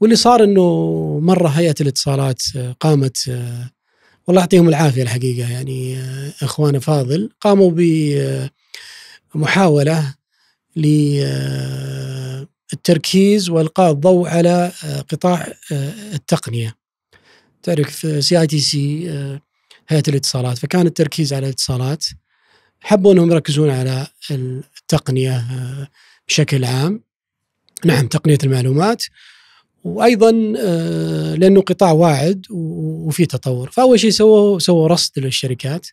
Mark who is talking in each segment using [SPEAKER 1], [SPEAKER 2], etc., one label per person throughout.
[SPEAKER 1] واللي صار انه مره هيئه الاتصالات آه، قامت آه، والله يعطيهم العافيه الحقيقه يعني آه، اخوان فاضل قاموا بمحاوله للتركيز والقاء الضوء على قطاع التقنيه تعرف سي اي تي سي هيئه الاتصالات فكان التركيز على الاتصالات حبوا انهم يركزون على التقنيه بشكل عام نعم تقنيه المعلومات وايضا آه، لانه قطاع واعد وفي تطور فاول شيء سووه سووا رصد للشركات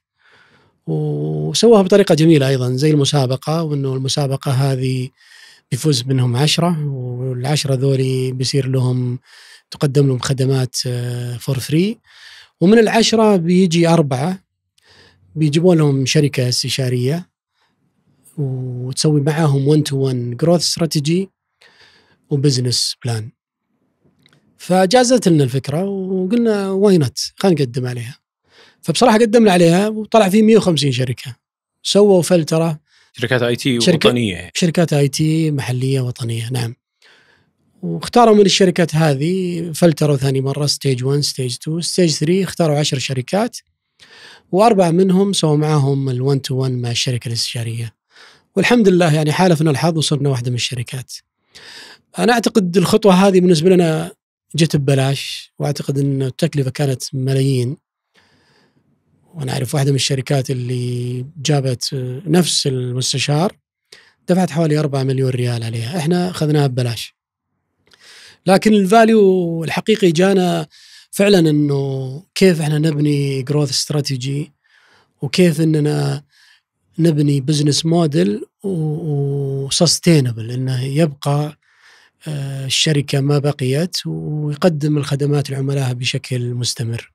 [SPEAKER 1] وسووها بطريقه جميله ايضا زي المسابقه وانه المسابقه هذه بيفوز منهم عشرة والعشرة ذولي بيصير لهم تقدم لهم خدمات فور آه، فري ومن العشرة بيجي أربعة بيجيبون لهم شركة استشارية وتسوي معاهم 1 تو 1 جروث استراتيجي وبزنس بلان فجازت لنا الفكره وقلنا وينت خلينا نقدم عليها فبصراحه قدمنا عليها وطلع فيه 150 شركه سووا فلتره شركات اي تي شركة وطنيه شركات اي تي محليه وطنيه نعم واختاروا من الشركات هذه فلتروا ثاني مره ستيج 1 ستيج 2 ستيج 3 اختاروا 10 شركات واربعه منهم سووا معاهم ال1 تو 1 مع الشركه الاستشاريه والحمد لله يعني حالفنا الحظ وصرنا واحده من الشركات انا اعتقد الخطوه هذه بالنسبه لنا جت ببلاش واعتقد ان التكلفه كانت ملايين وانا اعرف واحده من الشركات اللي جابت نفس المستشار دفعت حوالي 4 مليون ريال عليها احنا اخذناها ببلاش لكن الفاليو الحقيقي جانا فعلا انه كيف احنا نبني جروث استراتيجي وكيف اننا نبني بزنس موديل وسستينبل انه يبقى آه، الشركه ما بقيت ويقدم الخدمات لعملائها بشكل مستمر.